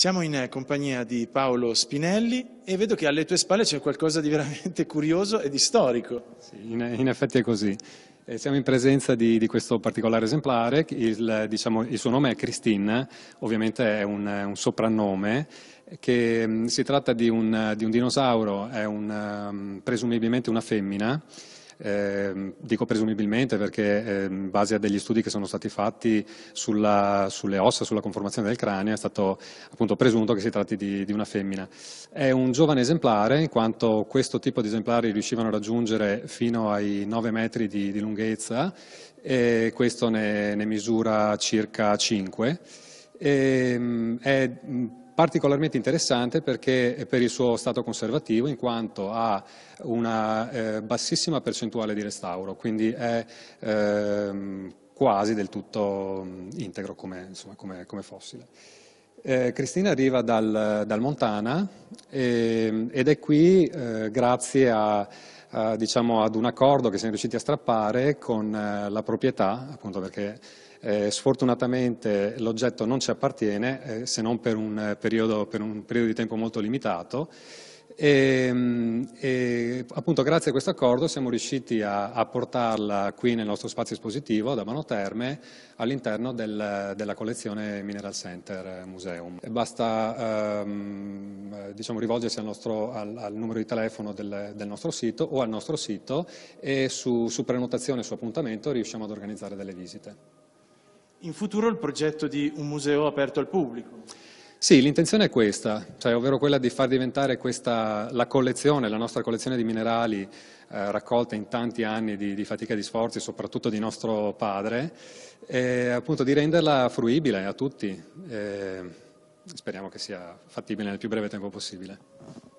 Siamo in eh, compagnia di Paolo Spinelli e vedo che alle tue spalle c'è qualcosa di veramente curioso e di storico. Sì, in, in effetti è così. Eh, siamo in presenza di, di, questo particolare esemplare, il, diciamo, il suo nome è Christine, ovviamente è un, un soprannome, che mm, si tratta di un, di un dinosauro, è un, mm, presumibilmente una femmina, eh, dico presumibilmente perché eh, in base a degli studi che sono stati fatti sulla, sulle ossa, sulla conformazione del cranio, è stato appunto presunto che si tratti di, di una femmina. È un giovane esemplare, in quanto questo tipo di esemplari riuscivano a raggiungere fino ai 9 metri di, di lunghezza, e questo ne, ne misura circa 5. E, ehm, è particolarmente interessante perché per il suo stato conservativo in quanto ha una eh, bassissima percentuale di restauro, quindi è ehm, quasi del tutto mm, integro come, insomma, come, come fossile. Eh, Cristina arriva dal, dal Montana e, ehm, ed è qui eh, grazie a eh, diciamo ad un accordo che siamo riusciti a strappare con eh, la proprietà, appunto perché eh, sfortunatamente l'oggetto non ci appartiene eh, se non per un, eh, periodo, per un periodo di tempo molto limitato e, ehm, e, appunto grazie a questo accordo siamo riusciti a, a, portarla qui nel nostro spazio espositivo da Manoterme all'interno del, della collezione Mineral Center Museum. E basta ehm, diciamo, rivolgersi al, nostro, al, al, numero di telefono del, del, nostro sito o al nostro sito e su, su prenotazione, su appuntamento riusciamo ad organizzare delle visite. In futuro il progetto di un museo aperto al pubblico? Sì, l'intenzione è questa, cioè, ovvero quella di far diventare questa, la collezione, la nostra collezione di minerali eh, raccolta in tanti anni di, di, fatica e di sforzi, soprattutto di nostro padre, e appunto di renderla fruibile a tutti. E speriamo che sia fattibile nel più breve tempo possibile.